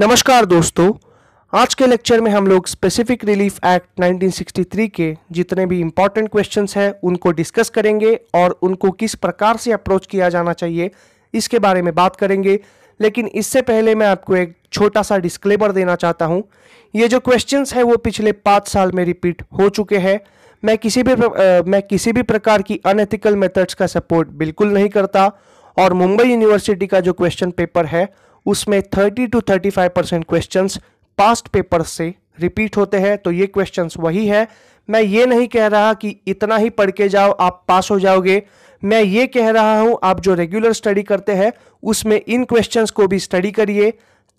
नमस्कार दोस्तों आज के लेक्चर में हम लोग स्पेसिफिक रिलीफ एक्ट 1963 के जितने भी इम्पॉर्टेंट क्वेश्चंस हैं उनको डिस्कस करेंगे और उनको किस प्रकार से अप्रोच किया जाना चाहिए इसके बारे में बात करेंगे लेकिन इससे पहले मैं आपको एक छोटा सा डिस्क्लेमर देना चाहता हूँ ये जो क्वेश्चन है वो पिछले पाँच साल में रिपीट हो चुके हैं मैं किसी भी आ, मैं किसी भी प्रकार की अनएथिकल मेथड्स का सपोर्ट बिल्कुल नहीं करता और मुंबई यूनिवर्सिटी का जो क्वेश्चन पेपर है उसमें 30 to 35 percent question past paper से रिपीट होते हैं तो ये क्वेश्चंस वही है मैं ये नहीं कह रहा कि इतना ही पढ़ के जाओ आप पास हो जाओगे मैं ये कह रहा हूं आप जो रेगुलर स्टडी करते हैं उसमें इन क्वेश्चंस को भी स्टडी करिए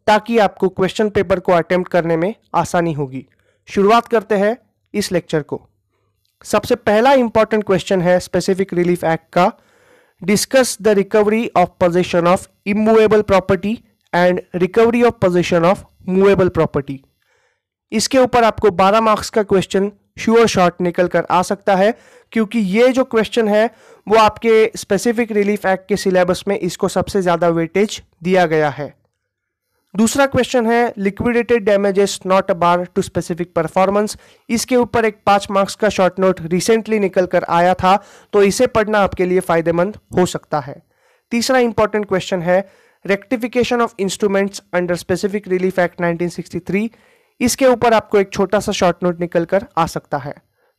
ताकि आपको क्वेश्चन पेपर को अटेम्प्ट करने में आसानी होगी शुरुआत करते हैं इस लेक्चर को सबसे पहला इंपॉर्टेंट क्वेश्चन है स्पेसिफिक रिलीफ एक्ट का discuss the recovery of possession of immovable property and recovery of possession of movable property इसके ऊपर आपको 12 मार्क्स का क्वेश्चन श्योर शॉर्ट निकल कर आ सकता है क्योंकि ये जो क्वेश्चन है वो आपके स्पेसिफिक रिलीफ एक्ट के सिलेबस में इसको सबसे ज़्यादा वेटेज दिया गया है दूसरा क्वेश्चन है liquidated damages not a bar to specific performance इसके ऊपर एक पाँच मार्क्स का शॉर्ट नोट रिसेंटली निकल कर आया था तो इसे पढ़ना आपके लिए फ़ायदेमंद हो सकता है तीसरा इंपॉर्टेंट क्वेश्चन है rectification of instruments under specific relief act 1963 इसके ऊपर आपको एक छोटा सा शॉर्ट नोट निकल कर आ सकता है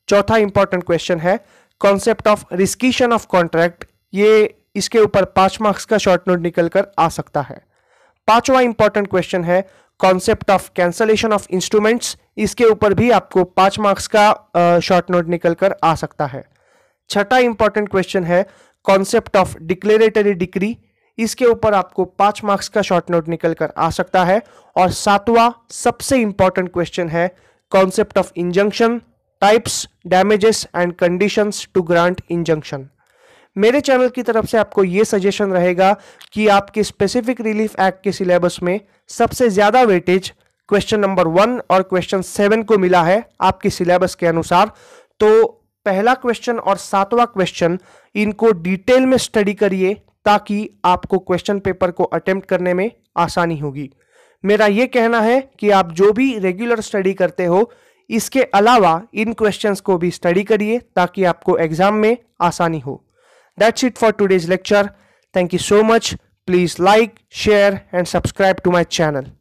चौथा इंपॉर्टेंट क्वेश्चन है concept of rescission of contract ये इसके ऊपर पांच मार्क्स का शॉर्ट नोट निकल कर आ सकता है पांचवा इंपॉर्टेंट क्वेश्चन है concept of cancellation of instruments इसके ऊपर भी आपको पांच मार्क्स का शॉर्ट नोट निकल कर आ सकता है छठा इंपॉर्टेंट क्वेश्चन है कॉन्सेप्ट ऑफ डिक्लेरेटरी डिग्री इसके ऊपर आपको पांच मार्क्स का शॉर्ट नोट निकल कर आ सकता है और सातवा सबसे इंपॉर्टेंट क्वेश्चन है concept of injunction types damages and conditions to grant injunction मेरे चैनल की तरफ से आपको ये सजेशन रहेगा कि आपके स्पेसिफिक रिलीफ एक्ट के सिलेबस में सबसे ज़्यादा वेटेज क्वेश्चन नंबर वन और क्वेश्चन सेवन को मिला है आपके सिलेबस के अनुसार तो पहला क्वेश्चन और सातवां क्वेश्चन इनको डिटेल में स्टडी करिए ताकि आपको क्वेश्चन पेपर को अटेम्प्ट करने में आसानी होगी मेरा ये कहना है कि आप जो भी रेगुलर स्टडी करते हो इसके अलावा इन क्वेश्चंस को भी स्टडी करिए ताकि आपको एग्जाम में आसानी हो that's it for today's lecture thank you so much please like share and subscribe to my channel